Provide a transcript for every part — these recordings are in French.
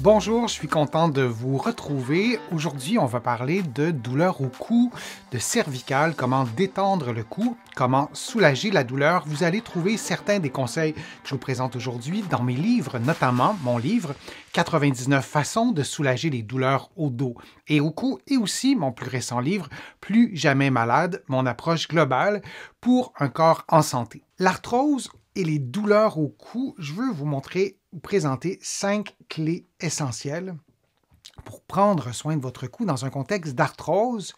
Bonjour, je suis content de vous retrouver. Aujourd'hui, on va parler de douleurs au cou, de cervicales, comment détendre le cou, comment soulager la douleur. Vous allez trouver certains des conseils que je vous présente aujourd'hui dans mes livres, notamment mon livre 99 façons de soulager les douleurs au dos et au cou et aussi mon plus récent livre Plus jamais malade, mon approche globale pour un corps en santé. L'arthrose et les douleurs au cou, je veux vous montrer vous présenter cinq clés essentielles pour prendre soin de votre cou dans un contexte d'arthrose.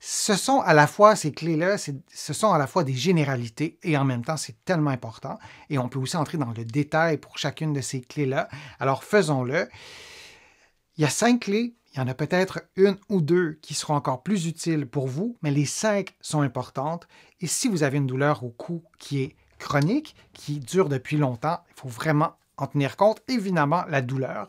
Ce sont à la fois ces clés-là, ce sont à la fois des généralités et en même temps c'est tellement important et on peut aussi entrer dans le détail pour chacune de ces clés-là. Alors faisons-le. Il y a cinq clés, il y en a peut-être une ou deux qui seront encore plus utiles pour vous, mais les cinq sont importantes et si vous avez une douleur au cou qui est chronique, qui dure depuis longtemps, il faut vraiment en tenir compte, évidemment, la douleur.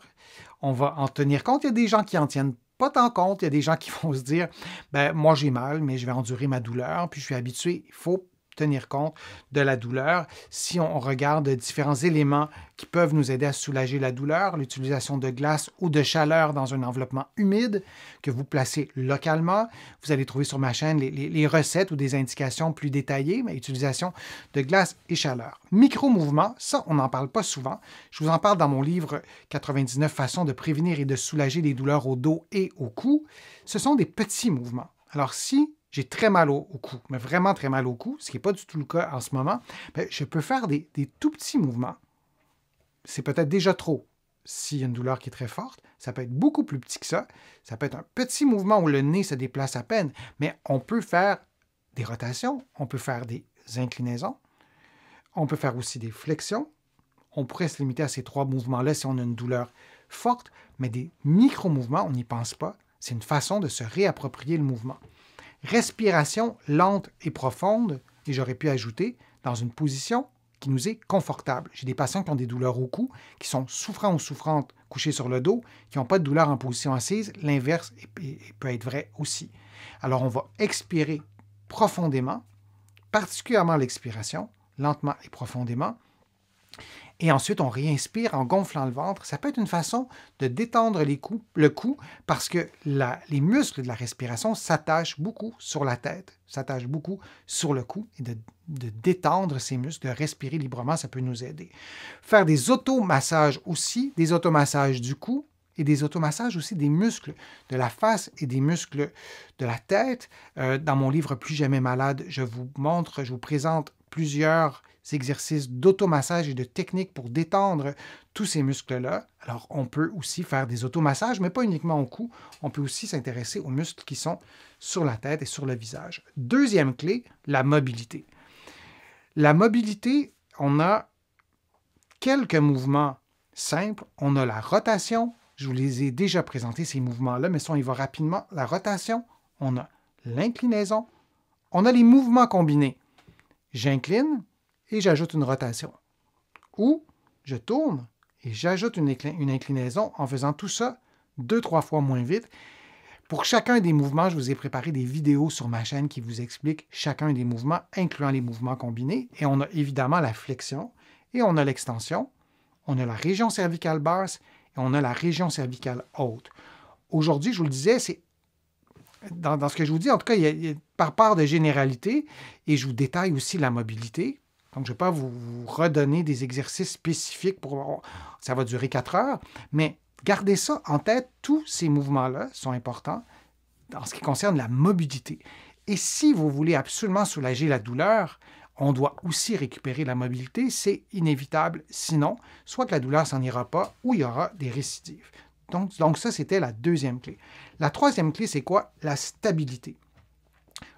On va en tenir compte. Il y a des gens qui en tiennent pas tant compte. Il y a des gens qui vont se dire, ben moi j'ai mal, mais je vais endurer ma douleur, puis je suis habitué. Il faut tenir compte de la douleur. Si on regarde différents éléments qui peuvent nous aider à soulager la douleur, l'utilisation de glace ou de chaleur dans un enveloppement humide que vous placez localement, vous allez trouver sur ma chaîne les, recettes ou des indications plus détaillées, mais utilisation de glace et chaleur. Micro-mouvements, ça, on n'en parle pas souvent. Je vous en parle dans mon livre 99 façons de prévenir et de soulager les douleurs au dos et au cou. Ce sont des petits mouvements. Alors si j'ai très mal au, cou, mais vraiment très mal au cou, ce qui n'est pas du tout le cas en ce moment, ben, je peux faire des, des tout petits mouvements. C'est peut-être déjà trop s'il y a une douleur qui est très forte. Ça peut être beaucoup plus petit que ça. Ça peut être un petit mouvement où le nez se déplace à peine, mais on peut faire des rotations, on peut faire des inclinaisons, on peut faire aussi des flexions. On pourrait se limiter à ces trois mouvements-là si on a une douleur forte, mais des micro-mouvements, on n'y pense pas. C'est une façon de se réapproprier le mouvement respiration lente et profonde, et j'aurais pu ajouter, dans une position qui nous est confortable. J'ai des patients qui ont des douleurs au cou, qui sont souffrants ou souffrantes couchés sur le dos, qui n'ont pas de douleur en position assise. L'inverse peut être vrai aussi. Alors on va expirer profondément, particulièrement l'expiration, lentement et profondément et ensuite on réinspire en gonflant le ventre. Ça peut être une façon de détendre les le cou parce que les muscles de la respiration s'attachent beaucoup sur la tête, s'attachent beaucoup sur le cou et de, détendre ces muscles, de respirer librement, ça peut nous aider. Faire des automassages aussi, des automassages du cou et des automassages aussi des muscles de la face et des muscles de la tête. Euh, dans mon livre Plus jamais malade, je vous montre, je vous présente plusieurs exercices d'automassage et de techniques pour détendre tous ces muscles-là. Alors, on peut aussi faire des automassages, mais pas uniquement au cou. On peut aussi s'intéresser aux muscles qui sont sur la tête et sur le visage. Deuxième clé, la mobilité. La mobilité, on a quelques mouvements simples. On a la rotation. Je vous les ai déjà présentés, ces mouvements-là, mais si on y va rapidement, la rotation, on a l'inclinaison, on a les mouvements combinés. J'incline et j'ajoute une rotation. Ou je tourne et j'ajoute une, inclinaison en faisant tout ça deux, trois fois moins vite. Pour chacun des mouvements, je vous ai préparé des vidéos sur ma chaîne qui vous expliquent chacun des mouvements, incluant les mouvements combinés. Et on a évidemment la flexion et on a l'extension. On a la région cervicale basse et on a la région cervicale haute. Aujourd'hui, je vous le disais, c'est dans, ce que je vous dis, en tout cas, il par part de généralité, et je vous détaille aussi la mobilité. Donc, je ne vais pas vous, redonner des exercices spécifiques pour. Ça va durer quatre heures, mais gardez ça en tête. Tous ces mouvements-là sont importants en ce qui concerne la mobilité. Et si vous voulez absolument soulager la douleur, on doit aussi récupérer la mobilité. C'est inévitable. Sinon, soit que la douleur s'en ira pas ou il y aura des récidives. Donc, ça, c'était la deuxième clé. La troisième clé, c'est quoi? La stabilité.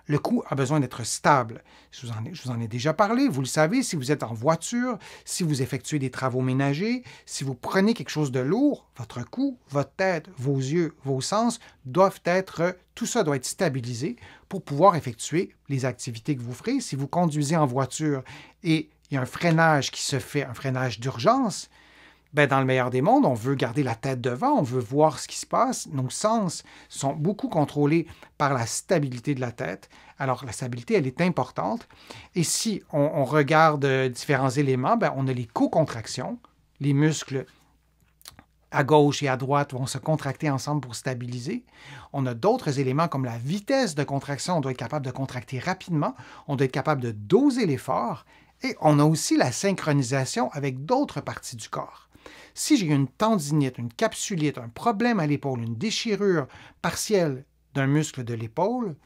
Le coût a besoin d'être stable. Je vous, en ai, je vous, en ai, déjà parlé, vous le savez, si vous êtes en voiture, si vous effectuez des travaux ménagers, si vous prenez quelque chose de lourd, votre cou, votre tête, vos yeux, vos sens doivent être, euh, tout ça doit être stabilisé pour pouvoir effectuer les activités que vous ferez. Si vous conduisez en voiture et il y a un freinage qui se fait, un freinage d'urgence, ben, dans le meilleur des mondes, on veut garder la tête devant, on veut voir ce qui se passe. Nos sens sont beaucoup contrôlés par la stabilité de la tête. Alors, la stabilité, elle est importante. Et si on, regarde euh, différents éléments, ben, on a les co-contractions. Les muscles à gauche et à droite vont se contracter ensemble pour stabiliser. On a d'autres éléments comme la vitesse de contraction. On doit être capable de contracter rapidement. On doit être capable de doser l'effort. Et on a aussi la synchronisation avec d'autres parties du corps. Si j'ai une tendinite, une capsulite, un problème à l'épaule, une déchirure partielle d'un muscle de l'épaule,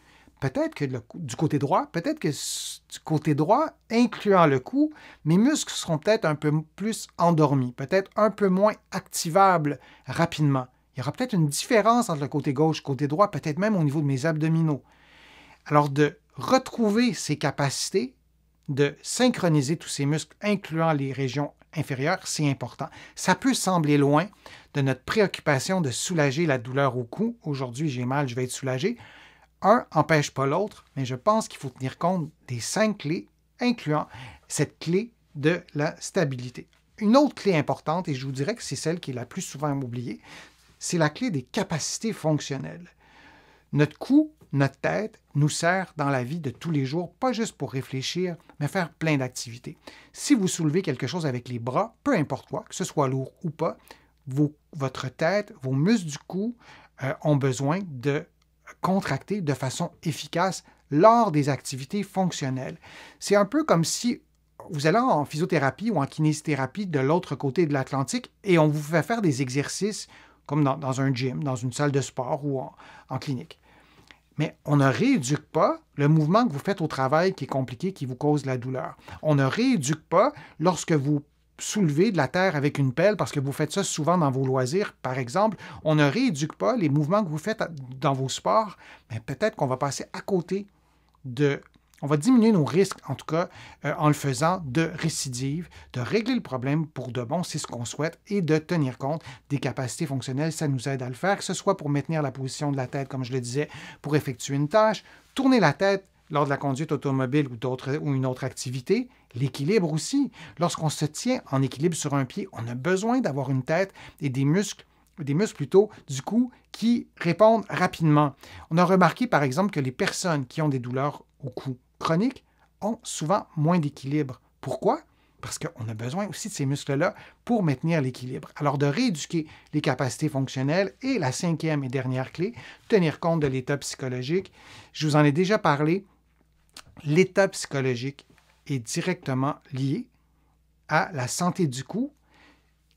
peut-être que du côté droit, peut-être que du côté droit, incluant le cou, mes muscles seront peut-être un peu plus endormis, peut-être un peu moins activables rapidement. Il y aura peut-être une différence entre le côté gauche et le côté droit, peut-être même au niveau de mes abdominaux. Alors de retrouver ces capacités, de synchroniser tous ces muscles, incluant les régions inférieure, c'est important. Ça peut sembler loin de notre préoccupation de soulager la douleur au cou. Aujourd'hui, j'ai mal, je vais être soulagé. Un n'empêche pas l'autre, mais je pense qu'il faut tenir compte des cinq clés, incluant cette clé de la stabilité. Une autre clé importante, et je vous dirais que c'est celle qui est la plus souvent oubliée, c'est la clé des capacités fonctionnelles. Notre cou, notre tête nous sert dans la vie de tous les jours, pas juste pour réfléchir, mais faire plein d'activités. Si vous soulevez quelque chose avec les bras, peu importe quoi, que ce soit lourd ou pas, votre tête, vos muscles du cou euh, ont besoin de contracter de façon efficace lors des activités fonctionnelles. C'est un peu comme si vous allez en physiothérapie ou en kinésithérapie de l'autre côté de l'Atlantique et on vous fait faire des exercices comme dans, un gym, dans une salle de sport ou en clinique mais on ne rééduque pas le mouvement que vous faites au travail qui est compliqué, qui vous cause la douleur. On ne rééduque pas lorsque vous soulevez de la terre avec une pelle parce que vous faites ça souvent dans vos loisirs, par exemple. On ne rééduque pas les mouvements que vous faites dans vos sports, mais peut-être qu'on va passer à côté de on va diminuer nos risques, en tout cas, euh, en le faisant de récidive, de régler le problème pour de bon, c'est ce qu'on souhaite, et de tenir compte des capacités fonctionnelles. Ça nous aide à le faire, que ce soit pour maintenir la position de la tête, comme je le disais, pour effectuer une tâche, tourner la tête lors de la conduite automobile ou, d'autres, ou une autre activité, l'équilibre aussi. Lorsqu'on se tient en équilibre sur un pied, on a besoin d'avoir une tête et des muscles des muscles plutôt, du cou, qui répondent rapidement. On a remarqué par exemple que les personnes qui ont des douleurs au cou chroniques ont souvent moins d'équilibre. Pourquoi? Parce qu'on a besoin aussi de ces muscles-là pour maintenir l'équilibre. Alors de rééduquer les capacités fonctionnelles et la cinquième et dernière clé, tenir compte de l'état psychologique. Je vous en ai déjà parlé. L'état psychologique est directement lié à la santé du cou.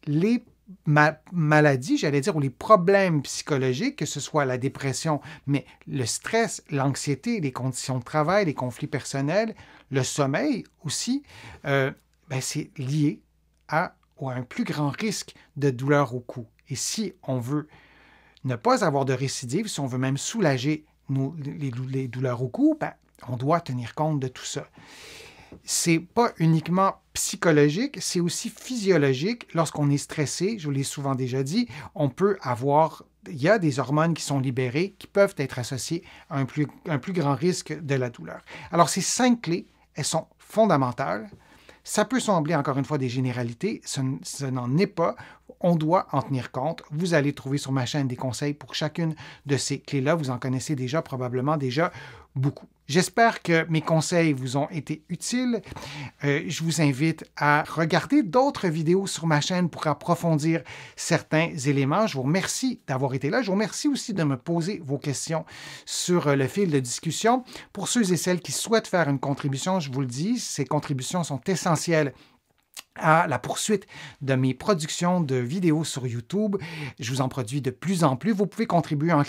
Les ma maladie, j'allais dire, ou les problèmes psychologiques, que ce soit la dépression, mais le stress, l'anxiété, les conditions de travail, les conflits personnels, le sommeil aussi, euh, ben, c'est lié à, un plus grand risque de douleur au cou. Et si on veut ne pas avoir de récidive, si on veut même soulager les, les, douleurs au cou, ben, on doit tenir compte de tout ça. C'est pas uniquement psychologique, c'est aussi physiologique. Lorsqu'on est stressé, je vous l'ai souvent déjà dit, on peut avoir il y a des hormones qui sont libérées qui peuvent être associées à un plus, grand risque de la douleur. Alors, ces cinq clés, elles sont fondamentales. Ça peut sembler encore une fois des généralités, ce, n'en est pas. On doit en tenir compte. Vous allez trouver sur ma chaîne des conseils pour chacune de ces clés-là. Vous en connaissez déjà probablement déjà beaucoup. J'espère que mes conseils vous ont été utiles. Euh, je vous invite à regarder d'autres vidéos sur ma chaîne pour approfondir certains éléments. Je vous remercie d'avoir été là. Je vous remercie aussi de me poser vos questions sur euh, le fil de discussion. Pour ceux et celles qui souhaitent faire une contribution, je vous le dis, ces contributions sont essentielles à la poursuite de mes productions de vidéos sur YouTube. Je vous en produis de plus en plus. Vous pouvez contribuer en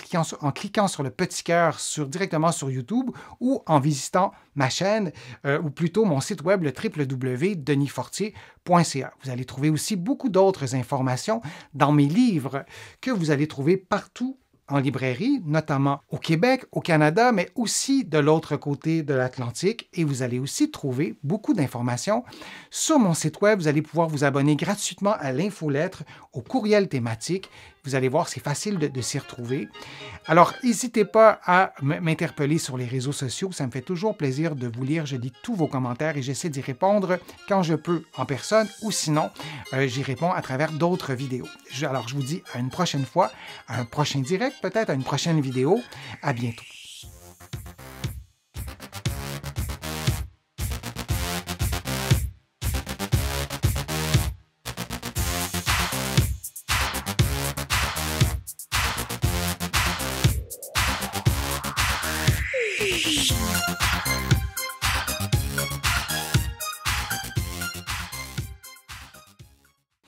cliquant sur, le petit cœur sur, directement sur YouTube ou en visitant ma chaîne euh, ou plutôt mon site web le www.denisfortier.ca. Vous allez trouver aussi beaucoup d'autres informations dans mes livres que vous allez trouver partout en librairie, notamment au Québec, au Canada, mais aussi de l'autre côté de l'Atlantique. Et vous allez aussi trouver beaucoup d'informations. Sur mon site web, vous allez pouvoir vous abonner gratuitement à l'infolettre, au courriel thématique vous allez voir, c'est facile de, s'y retrouver. Alors, n'hésitez pas à m'interpeller sur les réseaux sociaux. Ça me fait toujours plaisir de vous lire. Je lis tous vos commentaires et j'essaie d'y répondre quand je peux en personne ou sinon, euh, j'y réponds à travers d'autres vidéos. alors, je vous dis à une prochaine fois, à un prochain direct, peut-être à une prochaine vidéo. À bientôt. Nation.